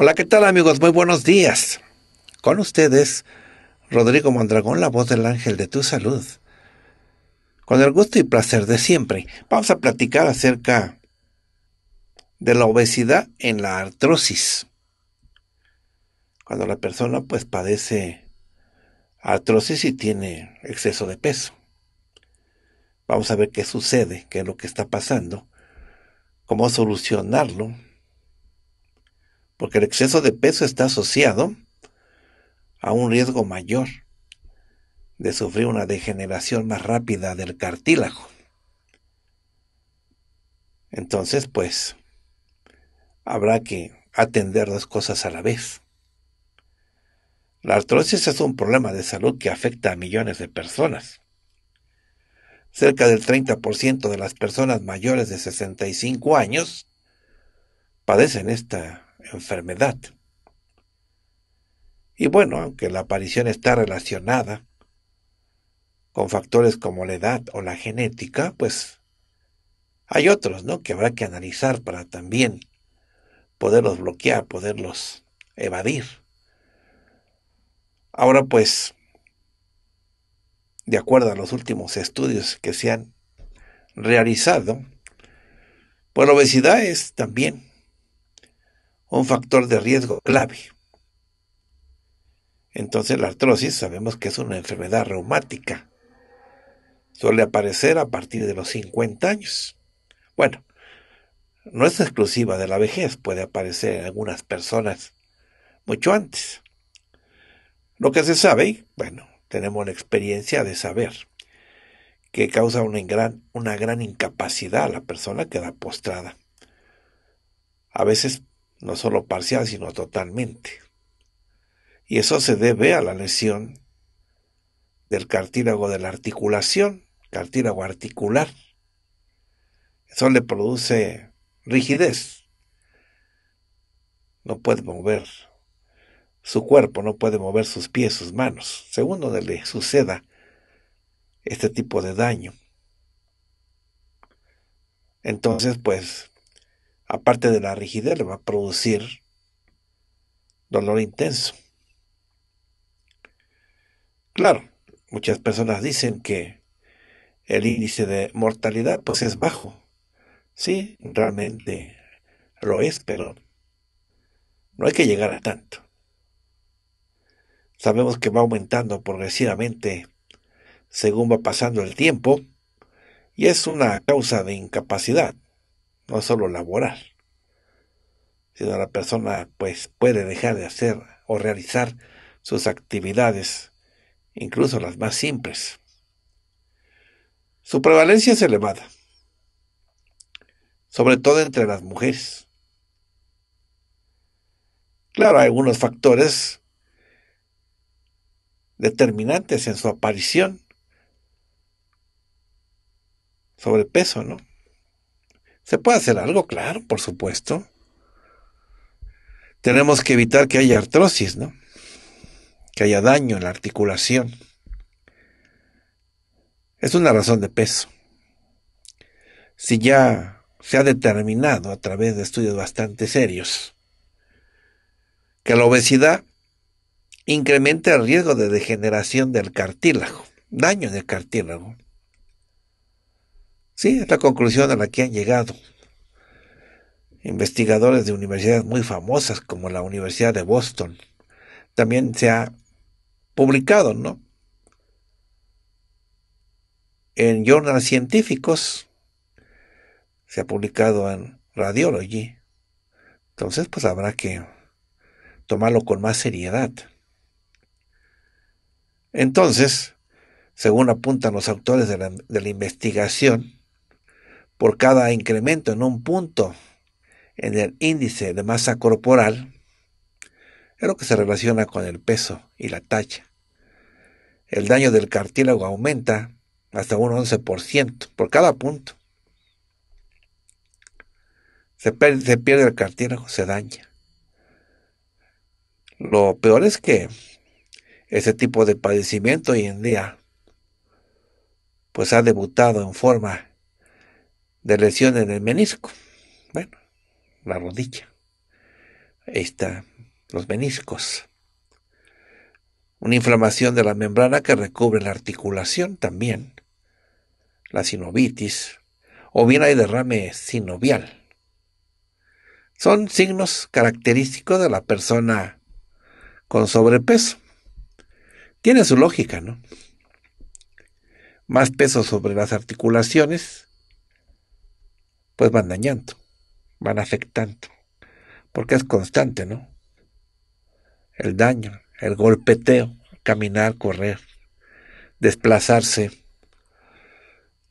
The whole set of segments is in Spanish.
Hola, ¿qué tal amigos? Muy buenos días. Con ustedes, Rodrigo Mondragón, la voz del ángel de tu salud. Con el gusto y placer de siempre, vamos a platicar acerca de la obesidad en la artrosis. Cuando la persona pues padece artrosis y tiene exceso de peso. Vamos a ver qué sucede, qué es lo que está pasando, cómo solucionarlo porque el exceso de peso está asociado a un riesgo mayor de sufrir una degeneración más rápida del cartílago. Entonces, pues, habrá que atender dos cosas a la vez. La artrosis es un problema de salud que afecta a millones de personas. Cerca del 30% de las personas mayores de 65 años padecen esta enfermedad. Y bueno, aunque la aparición está relacionada con factores como la edad o la genética, pues hay otros, ¿no? Que habrá que analizar para también poderlos bloquear, poderlos evadir. Ahora pues, de acuerdo a los últimos estudios que se han realizado, pues la obesidad es también un factor de riesgo clave. Entonces la artrosis sabemos que es una enfermedad reumática. Suele aparecer a partir de los 50 años. Bueno, no es exclusiva de la vejez, puede aparecer en algunas personas mucho antes. Lo que se sabe, bueno, tenemos la experiencia de saber que causa una gran, una gran incapacidad a la persona, que da postrada. A veces no solo parcial, sino totalmente. Y eso se debe a la lesión del cartílago de la articulación, cartílago articular. Eso le produce rigidez. No puede mover su cuerpo, no puede mover sus pies, sus manos, según donde le suceda este tipo de daño. Entonces, pues, aparte de la rigidez, le va a producir dolor intenso. Claro, muchas personas dicen que el índice de mortalidad pues es bajo. Sí, realmente lo es, pero no hay que llegar a tanto. Sabemos que va aumentando progresivamente según va pasando el tiempo y es una causa de incapacidad no solo laboral, sino la persona pues puede dejar de hacer o realizar sus actividades, incluso las más simples. Su prevalencia es elevada, sobre todo entre las mujeres. Claro, hay algunos factores determinantes en su aparición. Sobrepeso, ¿no? Se puede hacer algo, claro, por supuesto. Tenemos que evitar que haya artrosis, ¿no? Que haya daño en la articulación. Es una razón de peso. Si ya se ha determinado a través de estudios bastante serios que la obesidad incrementa el riesgo de degeneración del cartílago, daño en el cartílago, Sí, es la conclusión a la que han llegado investigadores de universidades muy famosas como la Universidad de Boston. También se ha publicado, ¿no? En journals científicos. Se ha publicado en Radiology. Entonces, pues habrá que tomarlo con más seriedad. Entonces, según apuntan los autores de la, de la investigación, por cada incremento en un punto en el índice de masa corporal, es lo que se relaciona con el peso y la talla. El daño del cartílago aumenta hasta un 11% por cada punto. Se, se pierde el cartílago, se daña. Lo peor es que ese tipo de padecimiento hoy en día pues ha debutado en forma de en el menisco. Bueno, la rodilla. Ahí está, los meniscos. Una inflamación de la membrana que recubre la articulación también. La sinovitis. O bien hay derrame sinovial. Son signos característicos de la persona con sobrepeso. Tiene su lógica, ¿no? Más peso sobre las articulaciones pues van dañando, van afectando, porque es constante, ¿no? El daño, el golpeteo, caminar, correr, desplazarse,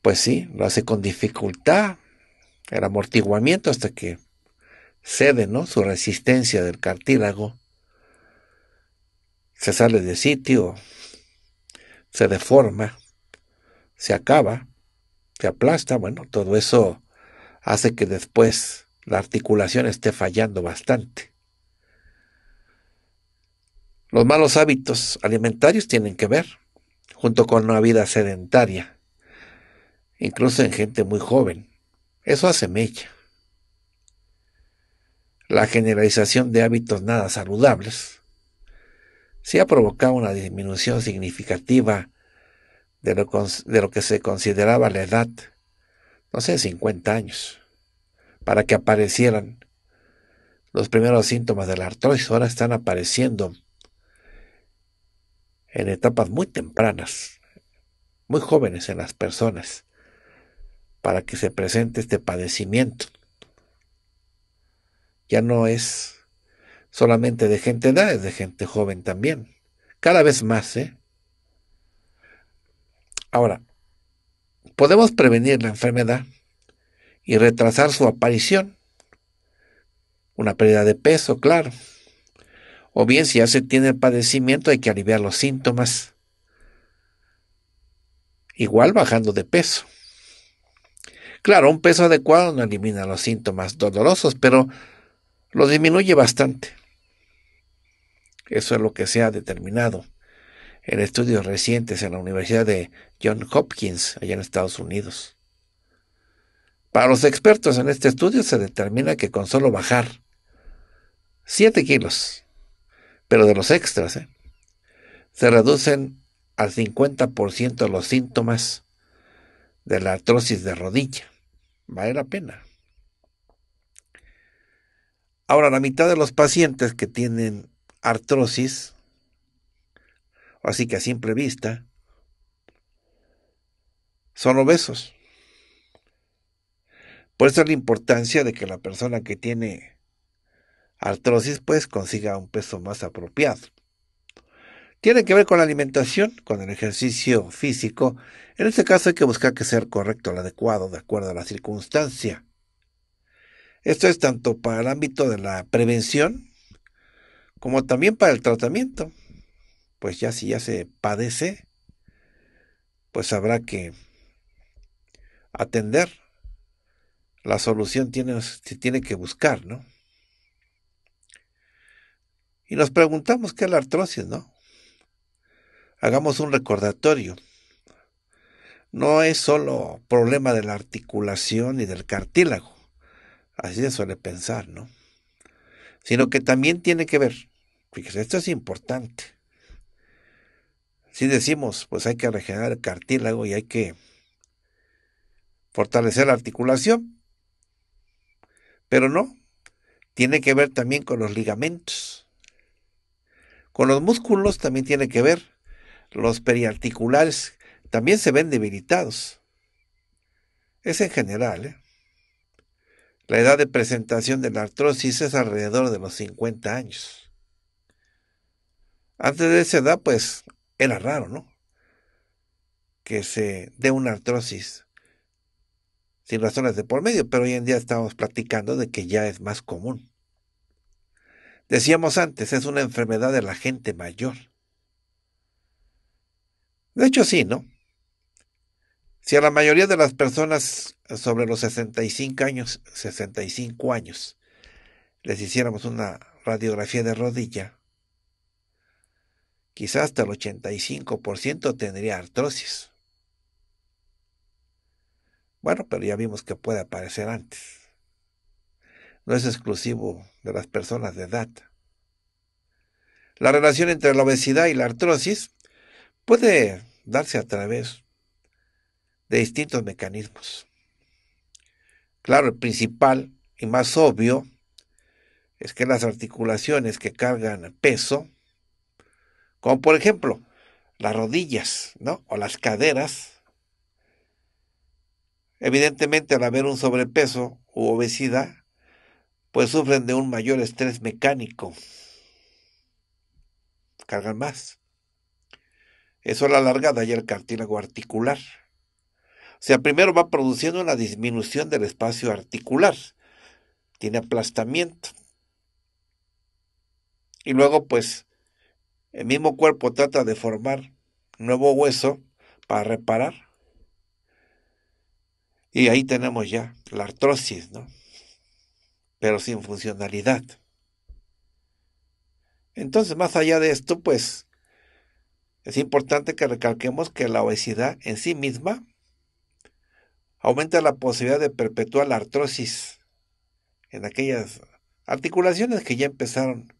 pues sí, lo hace con dificultad, el amortiguamiento hasta que cede, ¿no? Su resistencia del cartílago, se sale de sitio, se deforma, se acaba, se aplasta, bueno, todo eso hace que después la articulación esté fallando bastante. Los malos hábitos alimentarios tienen que ver, junto con una vida sedentaria, incluso en gente muy joven. Eso hace mella. La generalización de hábitos nada saludables sí ha provocado una disminución significativa de lo, de lo que se consideraba la edad no sé, 50 años, para que aparecieran los primeros síntomas de la artrosis. Ahora están apareciendo en etapas muy tempranas, muy jóvenes en las personas, para que se presente este padecimiento. Ya no es solamente de gente edad, es de gente joven también. Cada vez más, ¿eh? Ahora, podemos prevenir la enfermedad y retrasar su aparición. Una pérdida de peso, claro. O bien si ya se tiene el padecimiento hay que aliviar los síntomas. Igual bajando de peso. Claro, un peso adecuado no elimina los síntomas dolorosos, pero los disminuye bastante. Eso es lo que se ha determinado en estudios recientes en la Universidad de John Hopkins, allá en Estados Unidos. Para los expertos en este estudio se determina que con solo bajar 7 kilos, pero de los extras, ¿eh? se reducen al 50% los síntomas de la artrosis de rodilla. Vale la pena. Ahora, la mitad de los pacientes que tienen artrosis así que a simple vista, son obesos. Por eso la importancia de que la persona que tiene artrosis pues consiga un peso más apropiado. Tiene que ver con la alimentación, con el ejercicio físico. En este caso hay que buscar que sea correcto, el adecuado, de acuerdo a la circunstancia. Esto es tanto para el ámbito de la prevención como también para el tratamiento pues ya si ya se padece, pues habrá que atender. La solución tiene, se tiene que buscar, ¿no? Y nos preguntamos qué es la artrosis, ¿no? Hagamos un recordatorio. No es solo problema de la articulación y del cartílago, así se suele pensar, ¿no? Sino que también tiene que ver, fíjese, esto es importante, si decimos, pues hay que regenerar el cartílago y hay que fortalecer la articulación. Pero no, tiene que ver también con los ligamentos. Con los músculos también tiene que ver. Los periarticulares también se ven debilitados. Es en general. ¿eh? La edad de presentación de la artrosis es alrededor de los 50 años. Antes de esa edad, pues era raro, ¿no? Que se dé una artrosis sin razones de por medio, pero hoy en día estamos platicando de que ya es más común. Decíamos antes, es una enfermedad de la gente mayor. De hecho, sí, ¿no? Si a la mayoría de las personas sobre los 65 años, 65 años, les hiciéramos una radiografía de rodilla, quizás hasta el 85% tendría artrosis. Bueno, pero ya vimos que puede aparecer antes. No es exclusivo de las personas de edad. La relación entre la obesidad y la artrosis puede darse a través de distintos mecanismos. Claro, el principal y más obvio es que las articulaciones que cargan peso como por ejemplo las rodillas ¿no? o las caderas. Evidentemente al haber un sobrepeso u obesidad, pues sufren de un mayor estrés mecánico. Cargan más. Eso la larga y el cartílago articular. O sea, primero va produciendo una disminución del espacio articular. Tiene aplastamiento. Y luego, pues, el mismo cuerpo trata de formar nuevo hueso para reparar. Y ahí tenemos ya la artrosis, ¿no? Pero sin funcionalidad. Entonces, más allá de esto, pues es importante que recalquemos que la obesidad en sí misma aumenta la posibilidad de perpetuar la artrosis en aquellas articulaciones que ya empezaron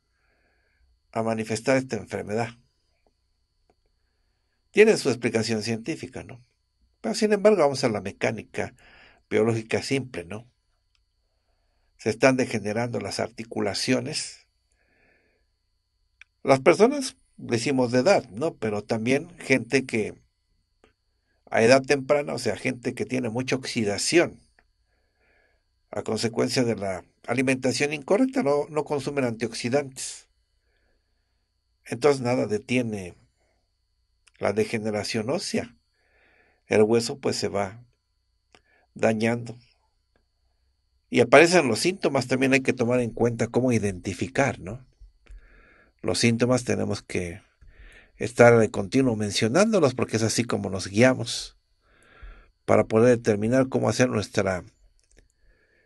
a manifestar esta enfermedad. Tiene su explicación científica, ¿no? Pero sin embargo, vamos a la mecánica biológica simple, ¿no? Se están degenerando las articulaciones. Las personas, decimos de edad, ¿no? Pero también gente que a edad temprana, o sea, gente que tiene mucha oxidación a consecuencia de la alimentación incorrecta, no, no consumen antioxidantes. Entonces nada detiene la degeneración ósea. El hueso pues se va dañando. Y aparecen los síntomas, también hay que tomar en cuenta cómo identificar, ¿no? Los síntomas tenemos que estar de continuo mencionándolos porque es así como nos guiamos para poder determinar cómo hacer nuestra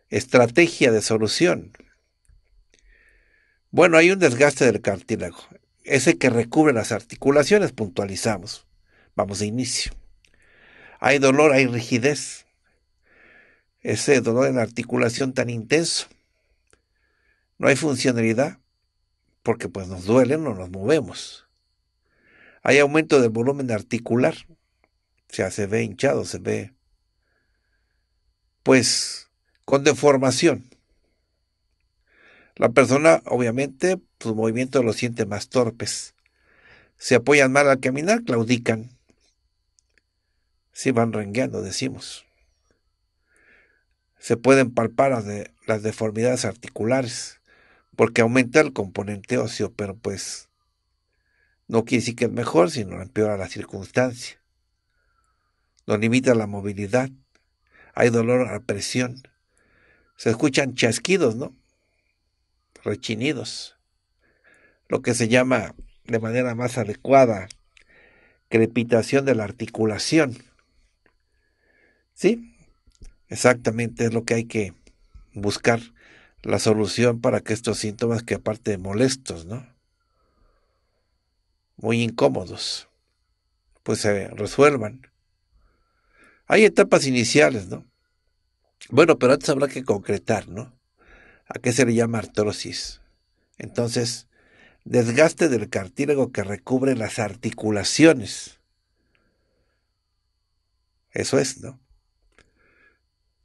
estrategia de solución. Bueno, hay un desgaste del cartílago ese que recubre las articulaciones, puntualizamos. Vamos de inicio. Hay dolor, hay rigidez. Ese dolor en la articulación tan intenso. No hay funcionalidad porque pues nos duele, no nos movemos. Hay aumento del volumen articular. O sea, se ve hinchado, se ve pues con deformación. La persona obviamente sus movimientos los sienten más torpes. Se apoyan mal al caminar, claudican. Si van rengueando, decimos. Se pueden palpar las, deformidades articulares, porque aumenta el componente óseo, pero pues no quiere decir que es mejor, sino empeora la circunstancia. no limita la movilidad. Hay dolor a presión. Se escuchan chasquidos, ¿no? Rechinidos lo que se llama de manera más adecuada crepitación de la articulación. Sí, exactamente es lo que hay que buscar la solución para que estos síntomas que aparte de molestos, ¿no? Muy incómodos, pues se resuelvan. Hay etapas iniciales, ¿no? Bueno, pero antes habrá que concretar, ¿no? ¿A qué se le llama artrosis? Entonces, desgaste del cartílago que recubre las articulaciones. Eso es, ¿no?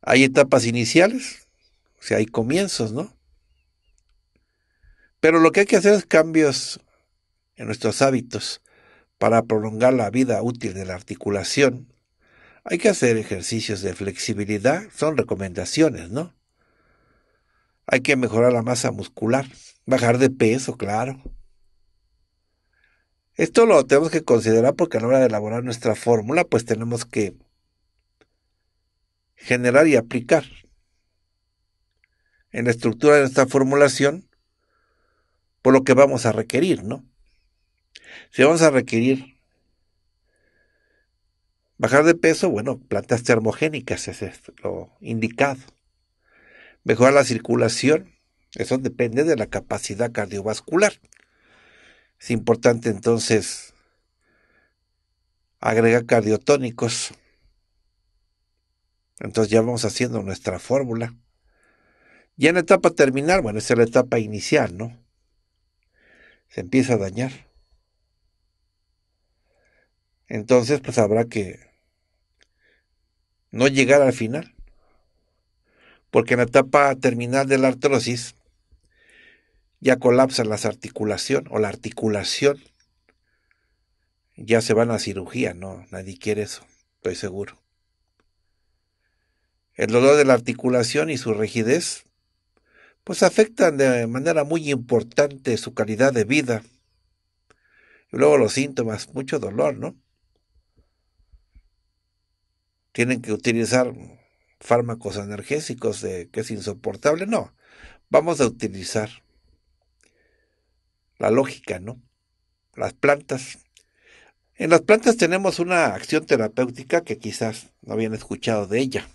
Hay etapas iniciales, o sea, hay comienzos, ¿no? Pero lo que hay que hacer es cambios en nuestros hábitos para prolongar la vida útil de la articulación. Hay que hacer ejercicios de flexibilidad, son recomendaciones, ¿no? Hay que mejorar la masa muscular, bajar de peso, claro. Esto lo tenemos que considerar porque a la hora de elaborar nuestra fórmula, pues tenemos que generar y aplicar en la estructura de nuestra formulación por pues lo que vamos a requerir, ¿no? Si vamos a requerir bajar de peso, bueno, plantas termogénicas es lo indicado. Mejorar la circulación, eso depende de la capacidad cardiovascular. Es importante entonces agregar cardiotónicos. Entonces ya vamos haciendo nuestra fórmula. Ya en la etapa terminal, bueno, esa es la etapa inicial, ¿no? Se empieza a dañar. Entonces, pues habrá que no llegar al final porque en la etapa terminal de la artrosis ya colapsan las articulación o la articulación. Ya se van a cirugía, no, nadie quiere eso, estoy seguro. El dolor de la articulación y su rigidez, pues afectan de manera muy importante su calidad de vida. Y luego los síntomas, mucho dolor, ¿no? Tienen que utilizar fármacos energéticos de que es insoportable, no. Vamos a utilizar la lógica, ¿no? Las plantas. En las plantas tenemos una acción terapéutica que quizás no habían escuchado de ella.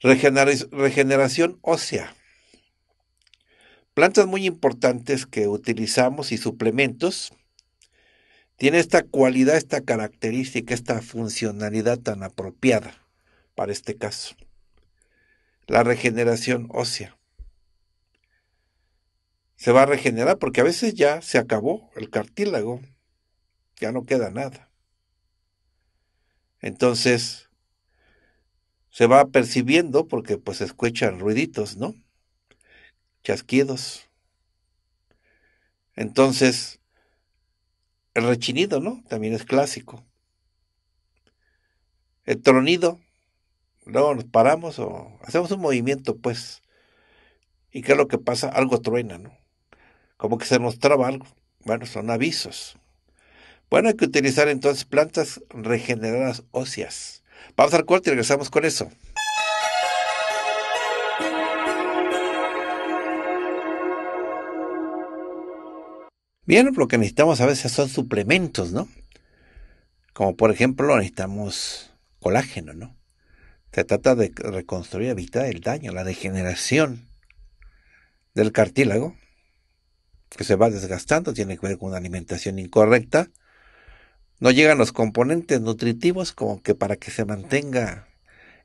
regeneración ósea. Plantas muy importantes que utilizamos y suplementos tiene esta cualidad, esta característica, esta funcionalidad tan apropiada para este caso. La regeneración ósea. Se va a regenerar porque a veces ya se acabó el cartílago, ya no queda nada. Entonces, se va percibiendo porque pues escuchan ruiditos, ¿no? Chasquidos. Entonces, el rechinido, ¿no? También es clásico. El tronido, Luego nos paramos o hacemos un movimiento, pues. ¿Y qué es lo que pasa? Algo truena, ¿no? Como que se nos traba algo. Bueno, son avisos. Bueno, hay que utilizar entonces plantas regeneradas óseas. Vamos al cuarto y regresamos con eso. Bien, lo que necesitamos a veces son suplementos, ¿no? Como por ejemplo necesitamos colágeno, ¿no? Se trata de reconstruir, evitar el daño, la degeneración del cartílago, que se va desgastando, tiene que ver con una alimentación incorrecta. No llegan los componentes nutritivos como que para que se mantenga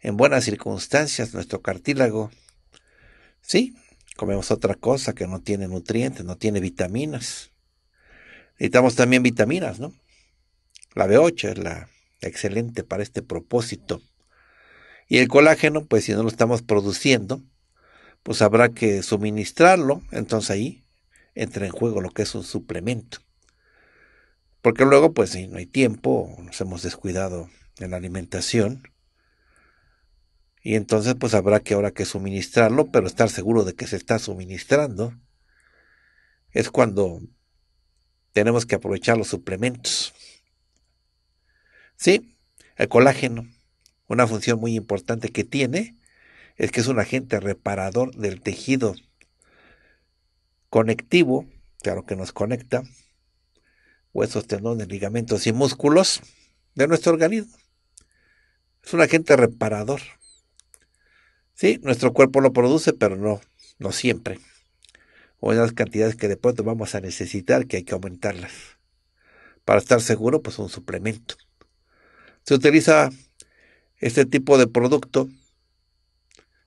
en buenas circunstancias nuestro cartílago. Sí, comemos otra cosa que no tiene nutrientes, no tiene vitaminas. Necesitamos también vitaminas, ¿no? La B8 es la excelente para este propósito. Y el colágeno, pues si no lo estamos produciendo, pues habrá que suministrarlo. Entonces ahí entra en juego lo que es un suplemento. Porque luego, pues si no hay tiempo, nos hemos descuidado en la alimentación. Y entonces, pues habrá que ahora que suministrarlo, pero estar seguro de que se está suministrando. Es cuando tenemos que aprovechar los suplementos. Sí, el colágeno, una función muy importante que tiene es que es un agente reparador del tejido conectivo, claro que nos conecta huesos, tendones, ligamentos y músculos de nuestro organismo. Es un agente reparador. Sí, nuestro cuerpo lo produce, pero no, no siempre. O en las cantidades que de pronto vamos a necesitar, que hay que aumentarlas. Para estar seguro, pues un suplemento. Se utiliza este tipo de producto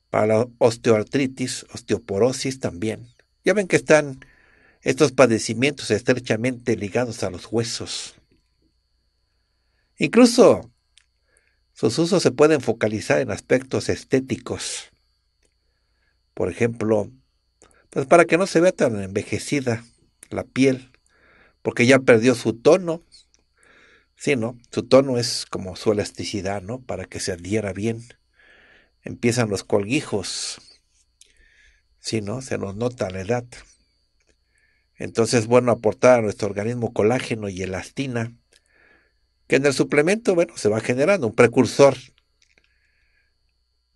para la osteoartritis, osteoporosis también. Ya ven que están estos padecimientos estrechamente ligados a los huesos. Incluso sus usos se pueden focalizar en aspectos estéticos. Por ejemplo, pues para que no se vea tan envejecida la piel, porque ya perdió su tono Sí, ¿no? Su tono es como su elasticidad, ¿no? Para que se adhiera bien. Empiezan los colguijos. Sí, ¿no? Se nos nota la edad. Entonces, bueno, aportar a nuestro organismo colágeno y elastina, que en el suplemento, bueno, se va generando un precursor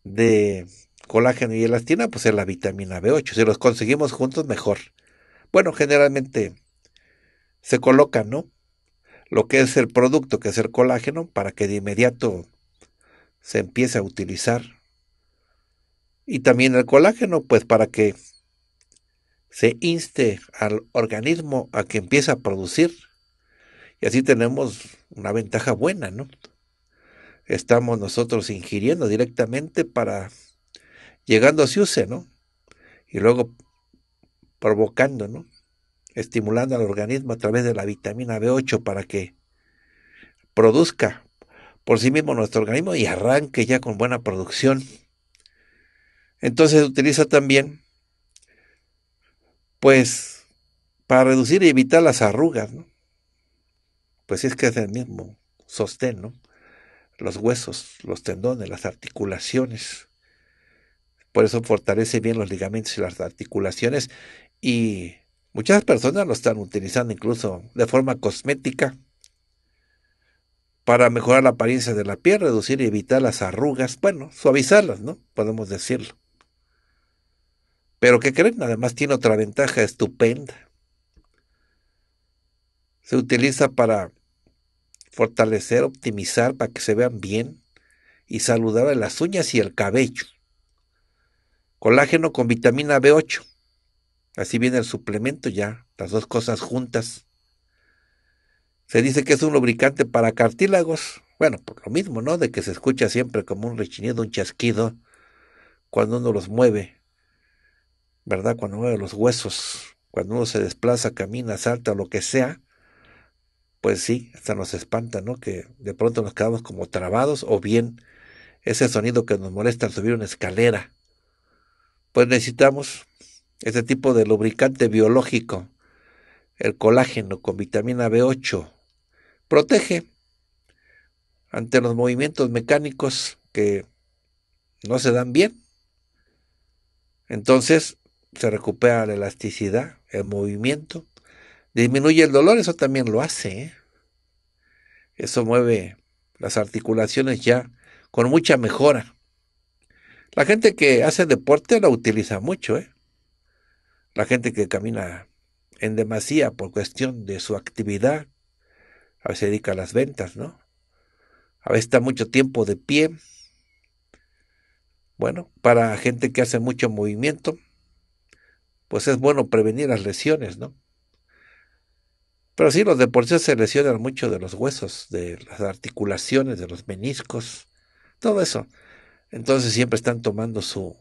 de colágeno y elastina, pues es la vitamina B8. Si los conseguimos juntos, mejor. Bueno, generalmente se colocan, ¿no? lo que es el producto, que es el colágeno, para que de inmediato se empiece a utilizar. Y también el colágeno, pues para que se inste al organismo a que empiece a producir. Y así tenemos una ventaja buena, ¿no? Estamos nosotros ingiriendo directamente para llegando a su use, ¿no? Y luego provocando, ¿no? estimulando al organismo a través de la vitamina B8 para que produzca por sí mismo nuestro organismo y arranque ya con buena producción. Entonces utiliza también, pues, para reducir y evitar las arrugas, ¿no? Pues es que es el mismo sostén, ¿no? Los huesos, los tendones, las articulaciones. Por eso fortalece bien los ligamentos y las articulaciones y Muchas personas lo están utilizando incluso de forma cosmética para mejorar la apariencia de la piel, reducir y evitar las arrugas, bueno, suavizarlas, ¿no? Podemos decirlo. Pero ¿qué creen? Además tiene otra ventaja estupenda. Se utiliza para fortalecer, optimizar, para que se vean bien y a las uñas y el cabello. Colágeno con vitamina B8 Así viene el suplemento ya, las dos cosas juntas. Se dice que es un lubricante para cartílagos. Bueno, por lo mismo, ¿no? De que se escucha siempre como un rechinido, un chasquido, cuando uno los mueve, ¿verdad? Cuando mueve los huesos, cuando uno se desplaza, camina, salta, lo que sea. Pues sí, hasta nos espanta, ¿no? Que de pronto nos quedamos como trabados o bien ese sonido que nos molesta al subir una escalera. Pues necesitamos este tipo de lubricante biológico, el colágeno con vitamina B8, protege ante los movimientos mecánicos que no se dan bien. Entonces se recupera la elasticidad, el movimiento, disminuye el dolor, eso también lo hace. ¿eh? Eso mueve las articulaciones ya con mucha mejora. La gente que hace deporte la utiliza mucho, ¿eh? La gente que camina en demasía por cuestión de su actividad, a veces se dedica a las ventas, ¿no? A veces está mucho tiempo de pie. Bueno, para gente que hace mucho movimiento, pues es bueno prevenir las lesiones, ¿no? Pero sí, los deportistas se lesionan mucho de los huesos, de las articulaciones, de los meniscos, todo eso. Entonces siempre están tomando su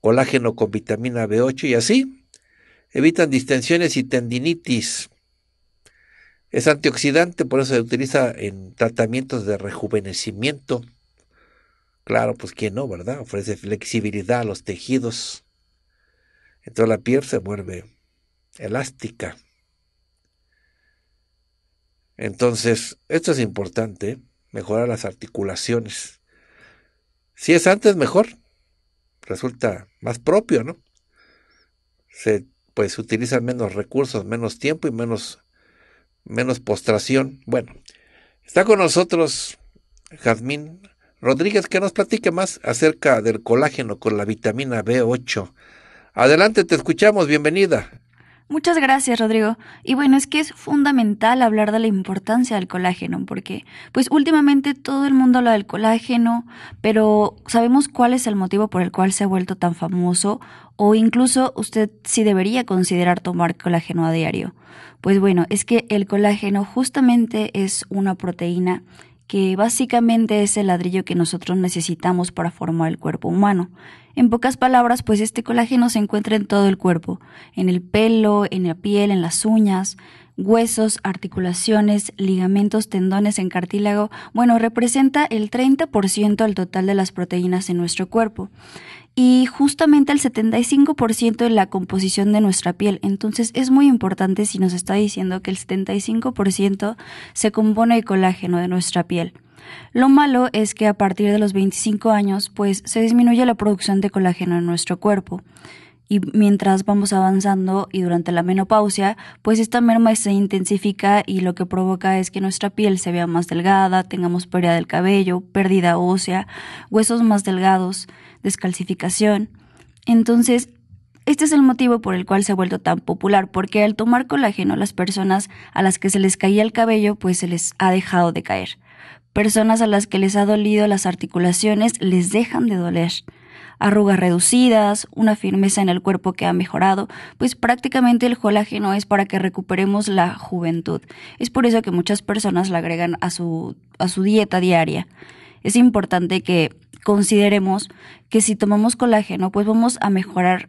colágeno con vitamina B8 y así Evitan distensiones y tendinitis. Es antioxidante, por eso se utiliza en tratamientos de rejuvenecimiento. Claro, pues ¿quién no, ¿verdad? Ofrece flexibilidad a los tejidos. Entonces la piel se vuelve elástica. Entonces, esto es importante, mejorar las articulaciones. Si es antes, mejor. Resulta más propio, ¿no? Se pues utilizan menos recursos, menos tiempo y menos, menos postración. Bueno, está con nosotros Jazmín Rodríguez que nos platique más acerca del colágeno con la vitamina B8. Adelante, te escuchamos, bienvenida. Muchas gracias, Rodrigo. Y bueno, es que es fundamental hablar de la importancia del colágeno, porque pues últimamente todo el mundo habla del colágeno, pero sabemos cuál es el motivo por el cual se ha vuelto tan famoso o incluso usted sí debería considerar tomar colágeno a diario. Pues bueno, es que el colágeno justamente es una proteína que básicamente es el ladrillo que nosotros necesitamos para formar el cuerpo humano. En pocas palabras, pues este colágeno se encuentra en todo el cuerpo, en el pelo, en la piel, en las uñas, huesos, articulaciones, ligamentos, tendones, en cartílago. Bueno, representa el 30% al total de las proteínas en nuestro cuerpo y justamente el 75% de la composición de nuestra piel. Entonces es muy importante si nos está diciendo que el 75% se compone de colágeno de nuestra piel. Lo malo es que a partir de los 25 años, pues se disminuye la producción de colágeno en nuestro cuerpo. Y mientras vamos avanzando y durante la menopausia, pues esta merma se intensifica y lo que provoca es que nuestra piel se vea más delgada, tengamos pérdida del cabello, pérdida ósea, huesos más delgados descalcificación. Entonces, este es el motivo por el cual se ha vuelto tan popular, porque al tomar colágeno las personas a las que se les caía el cabello, pues se les ha dejado de caer. Personas a las que les ha dolido las articulaciones les dejan de doler. Arrugas reducidas, una firmeza en el cuerpo que ha mejorado, pues prácticamente el colágeno es para que recuperemos la juventud. Es por eso que muchas personas la agregan a a su dieta diaria. Es importante que consideremos que si tomamos colágeno, pues vamos a mejorar,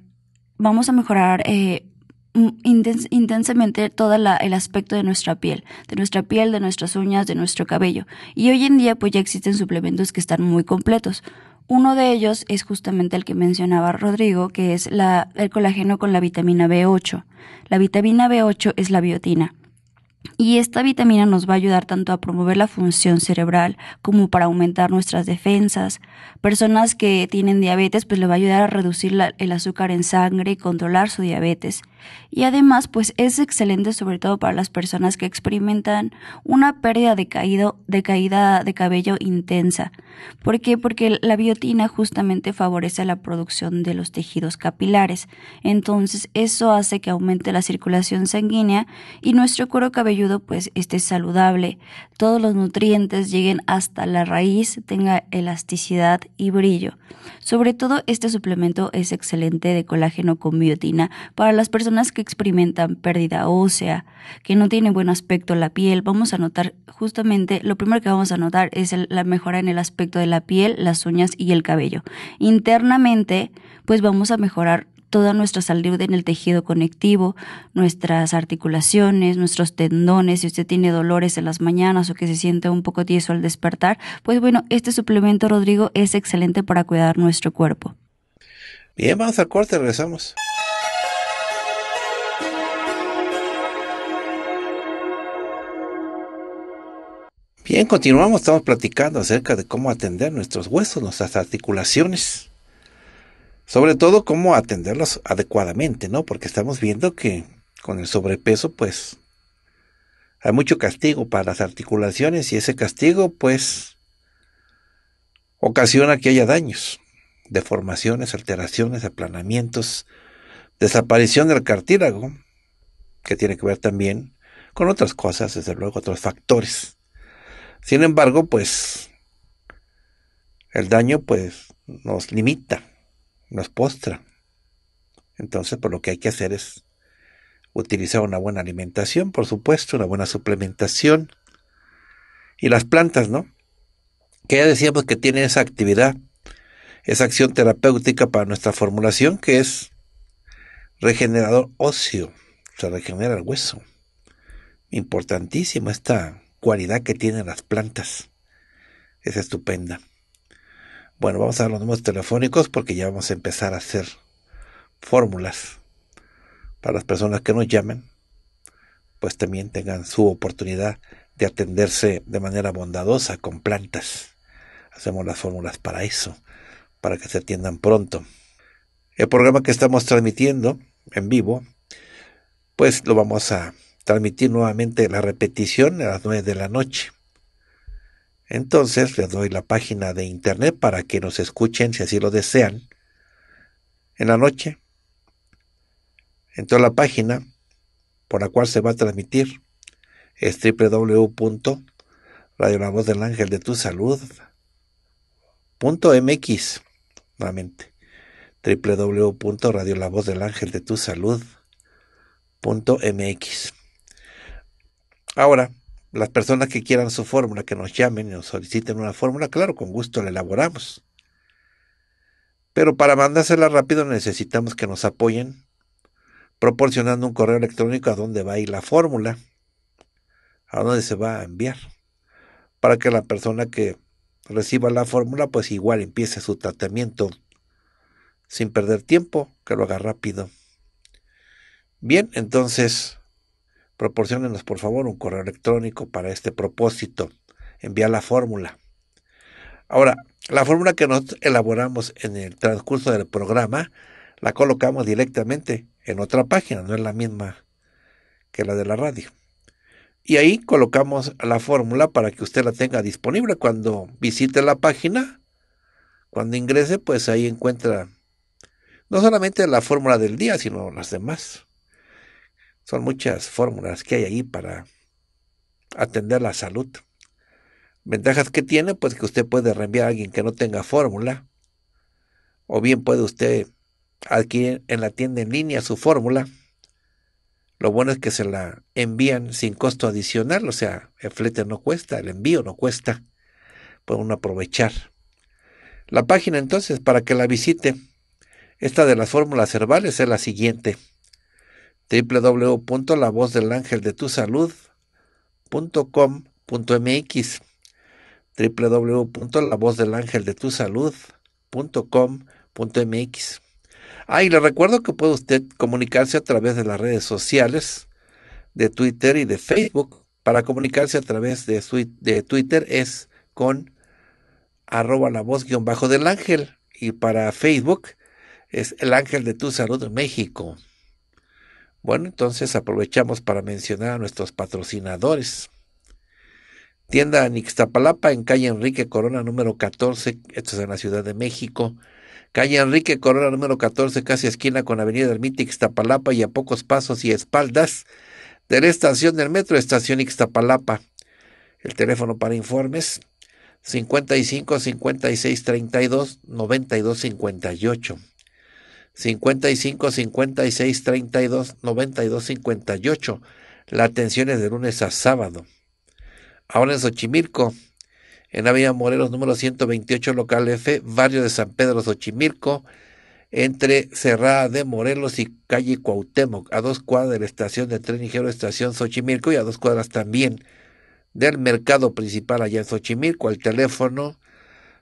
vamos a mejorar eh, intensamente todo el aspecto de nuestra piel, de nuestra piel, de nuestras uñas, de nuestro cabello. Y hoy en día pues ya existen suplementos que están muy completos. Uno de ellos es justamente el que mencionaba Rodrigo, que es la, el colágeno con la vitamina B8. La vitamina B8 es la biotina. Y esta vitamina nos va a ayudar tanto a promover la función cerebral como para aumentar nuestras defensas. Personas que tienen diabetes, pues le va a ayudar a reducir el azúcar en sangre y controlar su diabetes. Y además, pues es excelente sobre todo para las personas que experimentan una pérdida de, caído, de caída de cabello intensa. ¿Por qué? Porque la biotina justamente favorece la producción de los tejidos capilares. Entonces, eso hace que aumente la circulación sanguínea y nuestro cuero cabelludo pues esté saludable, todos los nutrientes lleguen hasta la raíz, tenga elasticidad y brillo. Sobre todo, este suplemento es excelente de colágeno con biotina para las personas que experimentan pérdida ósea, que no tienen buen aspecto la piel, vamos a notar justamente, lo primero que vamos a notar es la mejora en el aspecto de la piel, las uñas y el cabello. Internamente, pues vamos a mejorar toda nuestra salud en el tejido conectivo, nuestras articulaciones, nuestros tendones, si usted tiene dolores en las mañanas o que se siente un poco tieso al despertar, pues bueno, este suplemento, Rodrigo, es excelente para cuidar nuestro cuerpo. Bien, vamos al corte, regresamos. Bien, continuamos, estamos platicando acerca de cómo atender nuestros huesos, nuestras articulaciones. Sobre todo cómo atenderlos adecuadamente, ¿no? Porque estamos viendo que con el sobrepeso, pues, hay mucho castigo para las articulaciones y ese castigo, pues, ocasiona que haya daños, deformaciones, alteraciones, aplanamientos, desaparición del cartílago, que tiene que ver también con otras cosas, desde luego, otros factores. Sin embargo, pues el daño pues nos limita, nos postra. Entonces, por pues, lo que hay que hacer es utilizar una buena alimentación, por supuesto, una buena suplementación y las plantas, ¿no? Que ya decíamos que tienen esa actividad, esa acción terapéutica para nuestra formulación que es regenerador óseo, se regenera el hueso. Importantísimo esta cualidad que tienen las plantas. Es estupenda. Bueno, vamos a los números telefónicos porque ya vamos a empezar a hacer fórmulas para las personas que nos llamen, pues también tengan su oportunidad de atenderse de manera bondadosa con plantas. Hacemos las fórmulas para eso, para que se atiendan pronto. El programa que estamos transmitiendo en vivo, pues lo vamos a transmitir nuevamente la repetición a las nueve de la noche. Entonces les doy la página de internet para que nos escuchen si así lo desean en la noche. Entonces la página por la cual se va a transmitir es www.radio la voz del ángel de tu salud nuevamente www.radio la voz del ángel de tu salud.mx Ahora, las personas que quieran su fórmula, que nos llamen y nos soliciten una fórmula, claro, con gusto la elaboramos. Pero para mandársela rápido necesitamos que nos apoyen proporcionando un correo electrónico a dónde va a ir la fórmula, a dónde se va a enviar, para que la persona que reciba la fórmula pues igual empiece su tratamiento sin perder tiempo, que lo haga rápido. Bien, entonces Proporcionenos por favor, un correo electrónico para este propósito. Envía la fórmula. Ahora, la fórmula que nos elaboramos en el transcurso del programa la colocamos directamente en otra página, no es la misma que la de la radio. Y ahí colocamos la fórmula para que usted la tenga disponible cuando visite la página. Cuando ingrese, pues ahí encuentra no solamente la fórmula del día, sino las demás. Son muchas fórmulas que hay ahí para atender la salud. Ventajas que tiene, pues que usted puede reenviar a alguien que no tenga fórmula, o bien puede usted adquirir en la tienda en línea su fórmula. Lo bueno es que se la envían sin costo adicional, o sea, el flete no cuesta, el envío no cuesta. Puede uno aprovechar. La página entonces, para que la visite, esta de las fórmulas herbales es la siguiente www.lavozdelangeldetusalud.com.mx www.lavozdelangeldetusalud.com.mx Ah, y le recuerdo que puede usted comunicarse a través de las redes sociales de Twitter y de Facebook. Para comunicarse a través de, de Twitter es con arroba la voz guión bajo del ángel. Y para Facebook es el ángel de tu salud México. Bueno, entonces aprovechamos para mencionar a nuestros patrocinadores. Tienda Nixtapalapa en calle Enrique Corona número 14, esto es en la Ciudad de México. Calle Enrique Corona número 14, casi esquina con Avenida Ermita Ixtapalapa y a pocos pasos y espaldas de la estación del metro, estación Ixtapalapa. El teléfono para informes 55 56 32 92 58. 55 56 32 92 58. La atención es de lunes a sábado. Ahora en Xochimilco, en Avenida Morelos número 128, local F, barrio de San Pedro Xochimilco, entre Cerrada de Morelos y calle Cuauhtémoc, a dos cuadras de la estación de tren ligero Estación Xochimilco y a dos cuadras también del mercado principal allá en Xochimilco, al teléfono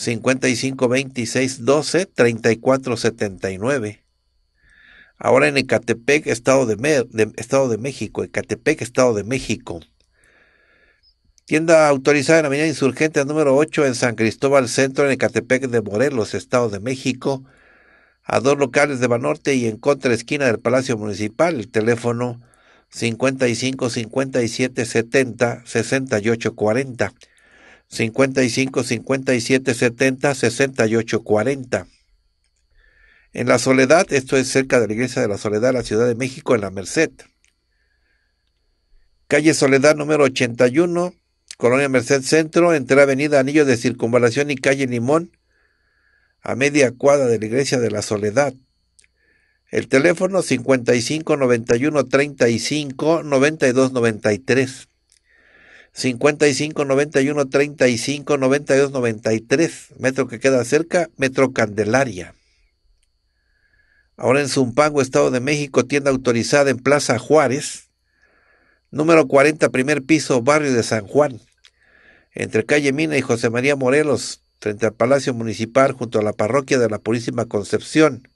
55 26 12 34 Ahora en Ecatepec, Estado de, Estado de México, Ecatepec, Estado de México. Tienda autorizada en la Avenida Insurgente número 8 en San Cristóbal Centro, en Ecatepec de Morelos, Estado de México. A dos locales de Banorte y en contra esquina del Palacio Municipal. El teléfono 55 57 70 68 40. 55 57 70 68 40. En La Soledad, esto es cerca de la iglesia de la Soledad, la Ciudad de México, en la Merced. Calle Soledad número 81, Colonia Merced Centro, entre Avenida Anillo de Circunvalación y Calle Limón, a media cuadra de la iglesia de la Soledad. El teléfono 55 91 35 92 93. 55 91 35 92 93, metro que queda cerca, Metro Candelaria. Ahora en Zumpango, Estado de México, tienda autorizada en Plaza Juárez, número 40, primer piso, barrio de San Juan, entre calle Mina y José María Morelos, frente al Palacio Municipal, junto a la parroquia de la Purísima Concepción.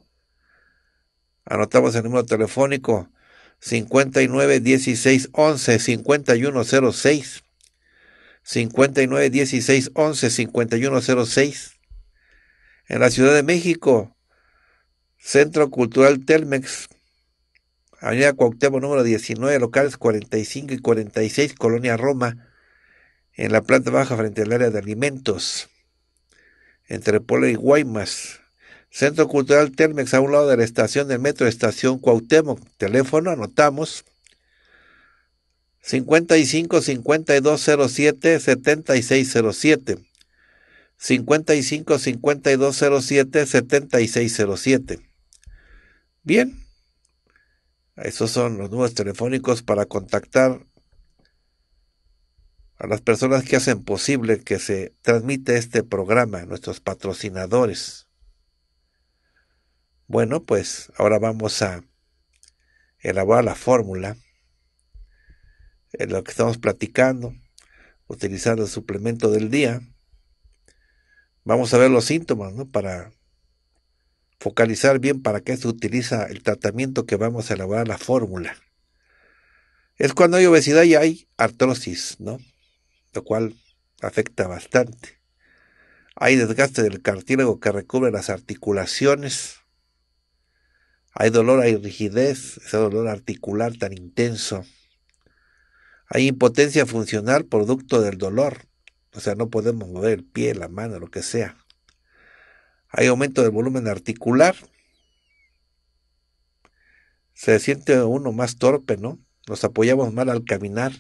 Anotamos el número telefónico 59 16 11 5106. 59 16 11 51 En la Ciudad de México, Centro Cultural Telmex, Avenida Cuauhtémoc número 19, locales 45 y 46, Colonia Roma, en la planta baja frente al área de alimentos, entre Polo y Guaymas. Centro Cultural Telmex a un lado de la estación del metro, estación Cuauhtémoc. Teléfono, anotamos 55 5207 7607. 55 5207 7607. Bien. Esos son los números telefónicos para contactar a las personas que hacen posible que se transmite este programa, nuestros patrocinadores. Bueno, pues ahora vamos a elaborar la fórmula en lo que estamos platicando, utilizando el suplemento del día, vamos a ver los síntomas, ¿no? Para focalizar bien para qué se utiliza el tratamiento que vamos a elaborar la fórmula. Es cuando hay obesidad y hay artrosis, ¿no? Lo cual afecta bastante. Hay desgaste del cartílago que recubre las articulaciones. Hay dolor, hay rigidez, ese dolor articular tan intenso. Hay impotencia funcional producto del dolor. O sea, no podemos mover el pie, la mano, lo que sea. Hay aumento del volumen articular. Se siente uno más torpe, ¿no? Nos apoyamos mal al caminar.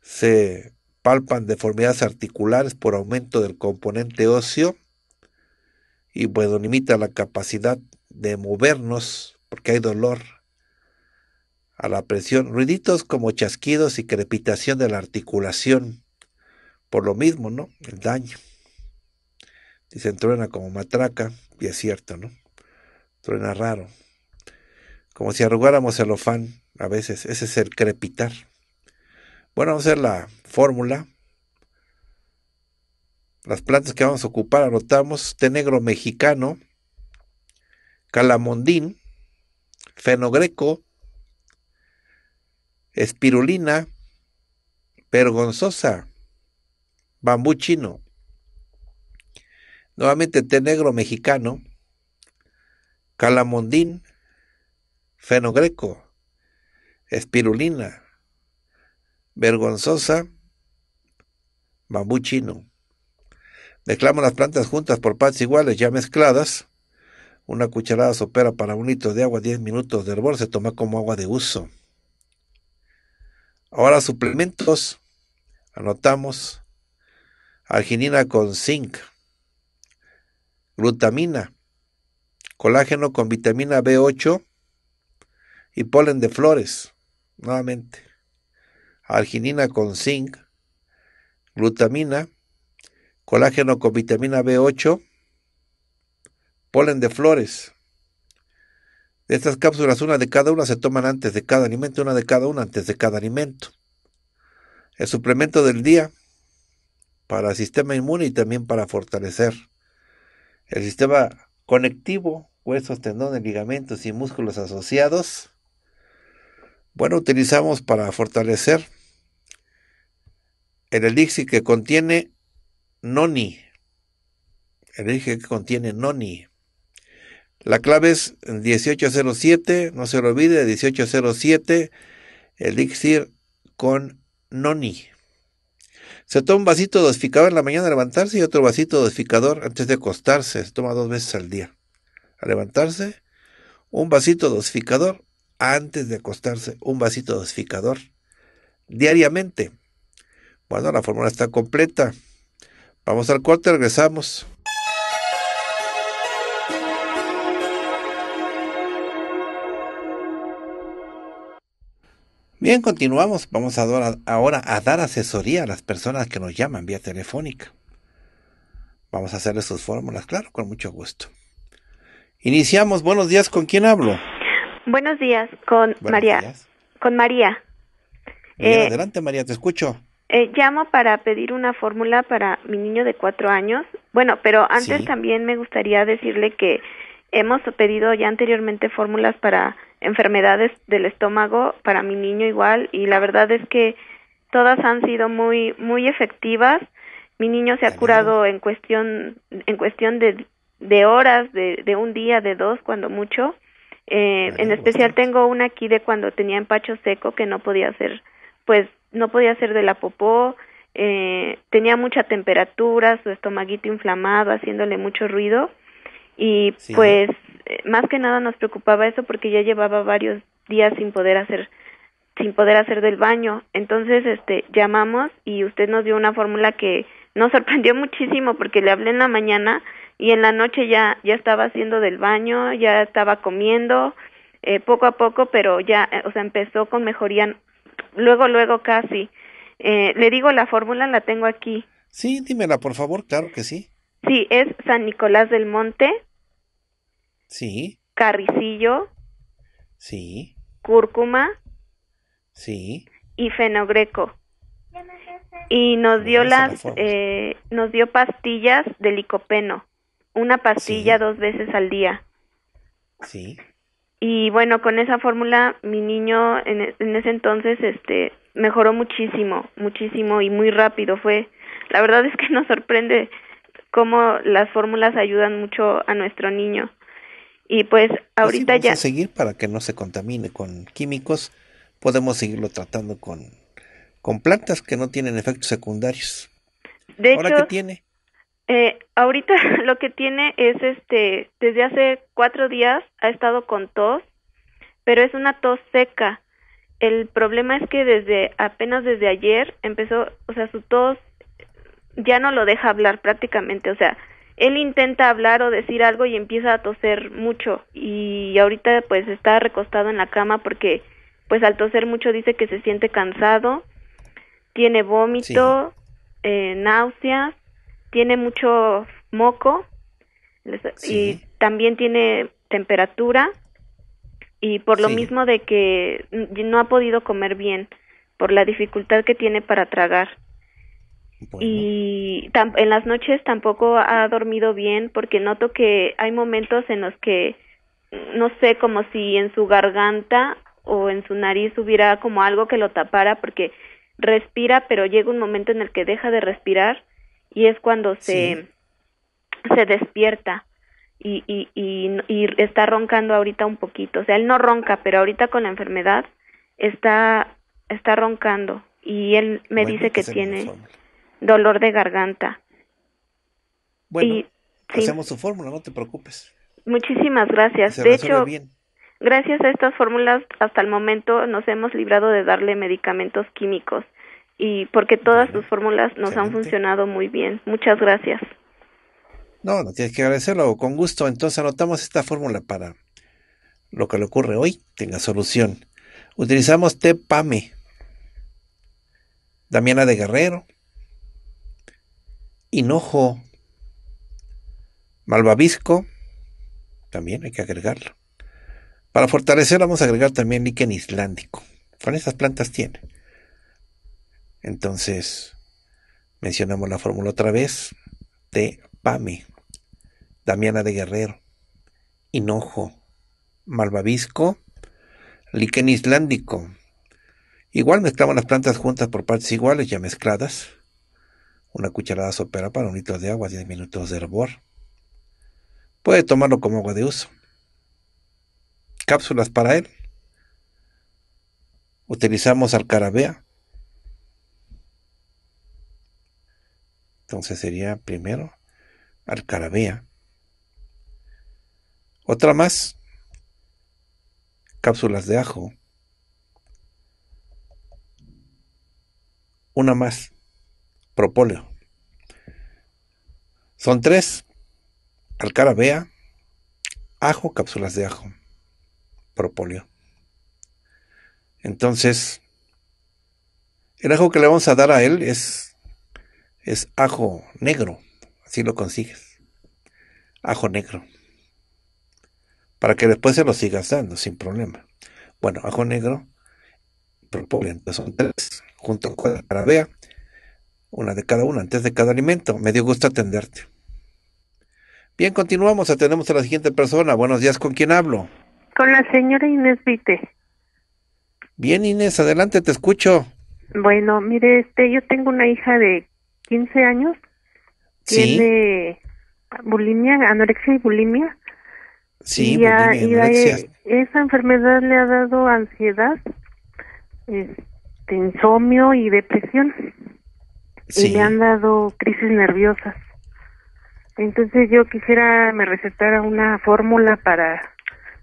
Se palpan deformidades articulares por aumento del componente óseo y bueno, limita la capacidad de movernos porque hay dolor a la presión, ruiditos como chasquidos y crepitación de la articulación. Por lo mismo, ¿no? El daño. Dicen truena como matraca, y es cierto, ¿no? Truena raro. Como si arrugáramos el ofán, a veces. Ese es el crepitar. Bueno, vamos a hacer la fórmula. Las plantas que vamos a ocupar, anotamos té negro mexicano, calamondín, fenogreco, espirulina vergonzosa, bambú chino, nuevamente té negro mexicano, calamondín, fenogreco, espirulina, vergonzosa, bambú chino. Declamo las plantas juntas por partes iguales, ya mezcladas. Una cucharada sopera para un litro de agua, 10 minutos de hervor se toma como agua de uso. Ahora suplementos. Anotamos arginina con zinc, glutamina, colágeno con vitamina B8 y polen de flores. Nuevamente, arginina con zinc, glutamina, colágeno con vitamina B8, polen de flores. De estas cápsulas, una de cada una se toman antes de cada alimento, una de cada una antes de cada alimento. El suplemento del día para el sistema inmune y también para fortalecer el sistema conectivo, huesos, tendones, ligamentos y músculos asociados. Bueno, utilizamos para fortalecer el elixir que contiene noni. El elixir que contiene noni. La clave es 1807, no se lo olvide, 1807, elixir con noni. Se toma un vasito dosificador en la mañana a levantarse y otro vasito dosificador antes de acostarse. Se toma dos veces al día. A levantarse, un vasito dosificador antes de acostarse. Un vasito dosificador diariamente. Bueno, la fórmula está completa. Vamos al corte, regresamos. Bien, continuamos. Vamos ahora a dar asesoría a las personas que nos llaman vía telefónica. Vamos a hacerles sus fórmulas, claro, con mucho gusto. Iniciamos. Buenos días, ¿con quién hablo? Buenos días, con María. Con María. Eh, adelante, María, te escucho. Eh, llamo para pedir una fórmula para mi niño de cuatro años. Bueno, pero antes también me gustaría decirle que hemos pedido ya anteriormente fórmulas para enfermedades del estómago para mi niño igual y la verdad es que todas han sido muy muy efectivas. Mi niño se ha curado en cuestión en cuestión de, de horas, de, un día, de dos, cuando mucho. Eh, en especial tengo una aquí de cuando tenía empacho seco que no podía hacer, pues no podía hacer de la popó, eh, tenía mucha temperatura, su estomaguito inflamado, haciéndole mucho ruido y pues eh, más que nada nos preocupaba eso porque ya llevaba varios días sin poder hacer sin poder hacer del baño. Entonces, este, llamamos y usted nos dio una fórmula que nos sorprendió muchísimo porque le hablé en la mañana y en la noche ya ya estaba haciendo del baño, ya estaba comiendo eh, poco a poco, pero ya, eh, o sea, empezó con mejoría luego luego casi. Eh, le digo la fórmula, la tengo aquí. Sí, dímela por favor, claro que sí. Sí, es San Nicolás del Monte Sí. Carricillo. Sí. Cúrcuma. Sí. Y fenogreco. Y nos dio las, eh, nos dio pastillas de licopeno. Una pastilla dos veces al día. Sí. Y bueno, con esa fórmula mi niño en, e, en, ese entonces este mejoró muchísimo, muchísimo y muy rápido fue. La verdad es que nos sorprende cómo las fórmulas ayudan mucho a nuestro niño. Y pues, pues ahorita ya... A seguir para que no se contamine con químicos, podemos seguirlo tratando con, con plantas que no tienen efectos secundarios. De ¿Ahora qué tiene? Eh, ahorita lo que tiene es este, desde hace cuatro días ha estado con tos, pero es una tos seca. El problema es que desde apenas desde ayer empezó, o sea, su tos ya no lo deja hablar prácticamente, o sea, él intenta hablar o decir algo y empieza a toser mucho y ahorita pues está recostado en la cama porque pues al toser mucho dice que se siente cansado, tiene vómito, eh, náuseas, tiene mucho moco y también tiene temperatura y por lo mismo de que no ha podido comer bien por la dificultad que tiene para tragar. Y en las noches tampoco ha dormido bien porque noto que hay momentos en los que, no sé, como si en su garganta o en su nariz hubiera como algo que lo tapara porque respira, pero llega un momento en el que deja de respirar y es cuando se, se despierta. Y, y, y, y está roncando ahorita un poquito, o sea, él no ronca, pero ahorita con la enfermedad está, está roncando y él me dice que tiene dolor de garganta. Bueno, hacemos su fórmula, no te preocupes. Muchísimas gracias. de hecho, gracias a estas fórmulas, hasta el momento nos hemos librado de darle medicamentos químicos y porque todas tus sus fórmulas nos han funcionado muy bien. Muchas gracias. No, no tienes que agradecerlo, con gusto. Entonces anotamos esta fórmula para lo que le ocurre hoy tenga solución. Utilizamos té PAME, Damiana de Guerrero, hinojo malvavisco, también hay que agregarlo. Para fortalecer vamos a agregar también líquen islandico. Con esas plantas tiene. Entonces, mencionamos la fórmula otra vez de Pame, Damiana de Guerrero, Hinojo, Malvavisco, Líquen Islandico. Igual mezclamos las plantas juntas por partes iguales, ya mezcladas. Una cucharada sopera para un litro de agua, 10 minutos de hervor. Puede tomarlo como agua de uso. Cápsulas para él. Utilizamos alcarabea. Entonces sería primero alcarabea. Otra más. Cápsulas de ajo. Una más propóleo. Son tres. Alcarabea, ajo, cápsulas de ajo, propóleo. Entonces, el ajo que le vamos a dar a él es, es ajo negro, así lo consigues. Ajo negro. Para que después se lo sigas dando sin problema. Bueno, ajo negro, propóleo, entonces son tres, junto con la una de cada una, antes de cada alimento. Me dio gusto atenderte. Bien, continuamos. Atendemos a la siguiente persona. Buenos días, ¿con quién hablo? Con la señora Inés Vite. Bien, Inés, adelante, te escucho. Bueno, mire, este, yo tengo una hija de 15 años. Tiene bulimia, anorexia y bulimia. Sí, y, a, y e, esa enfermedad le ha dado ansiedad, este, insomnio y depresión y me han dado crisis nerviosas. Entonces yo quisiera me recetara una fórmula para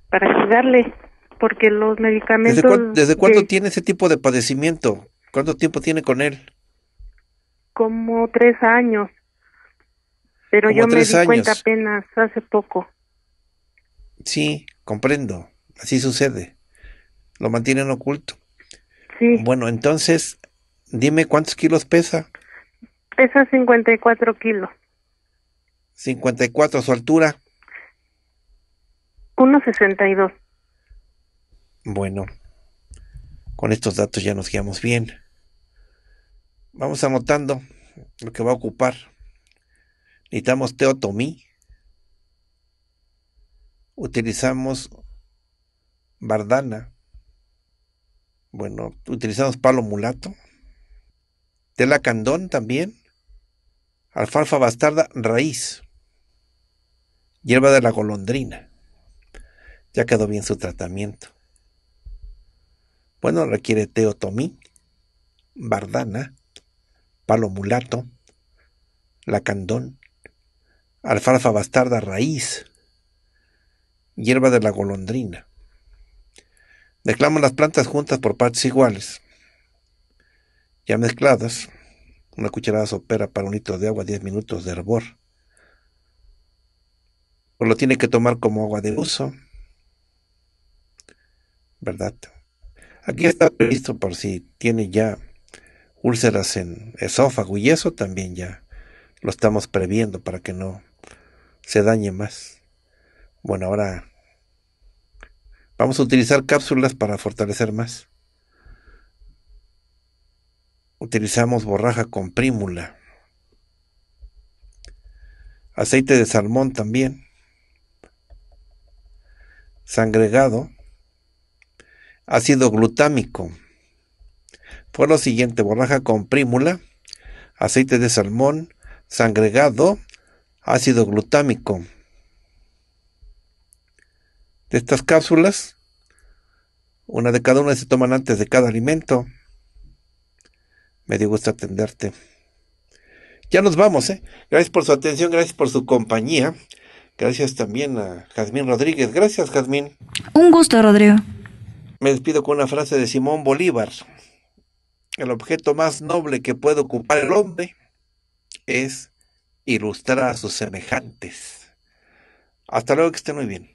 para ayudarle porque los medicamentos ¿Desde, cuánto cuándo tiene ese tipo de padecimiento? ¿Cuánto tiempo tiene con él? Como tres años, pero yo me di cuenta apenas hace poco. Sí, comprendo, así sucede, lo mantienen oculto. Sí. Bueno, entonces, dime cuántos kilos pesa. Pesa 54 kilos. 54, ¿su altura? 1,62. Bueno, con estos datos ya nos guiamos bien. Vamos anotando lo que va a ocupar. Necesitamos teotomí. Utilizamos bardana. Bueno, utilizamos palo mulato. Tela candón también alfalfa bastarda raíz, hierba de la golondrina. Ya quedó bien su tratamiento. Bueno, requiere teotomí, bardana, palo mulato, lacandón, alfalfa bastarda raíz, hierba de la golondrina. Declamo las plantas juntas por partes iguales, ya mezcladas, una cucharada sopera para un litro de agua, 10 minutos de hervor. O lo tiene que tomar como agua de uso. ¿Verdad? Aquí está previsto por si tiene ya úlceras en esófago y eso también ya lo estamos previendo para que no se dañe más. Bueno, ahora vamos a utilizar cápsulas para fortalecer más utilizamos borraja con prímula. Aceite de salmón también. Sangregado. Ácido glutámico. Fue lo siguiente, borraja con prímula, aceite de salmón, sangregado, ácido glutámico. De estas cápsulas, una de cada una se toman antes de cada alimento. Me dio gusto atenderte. Ya nos vamos, ¿eh? Gracias por su atención, gracias por su compañía. Gracias también a Jazmín Rodríguez. Gracias, Jazmín. Un gusto, Rodrigo. Me despido con una frase de Simón Bolívar. El objeto más noble que puede ocupar el hombre es ilustrar a sus semejantes. Hasta luego, que esté muy bien.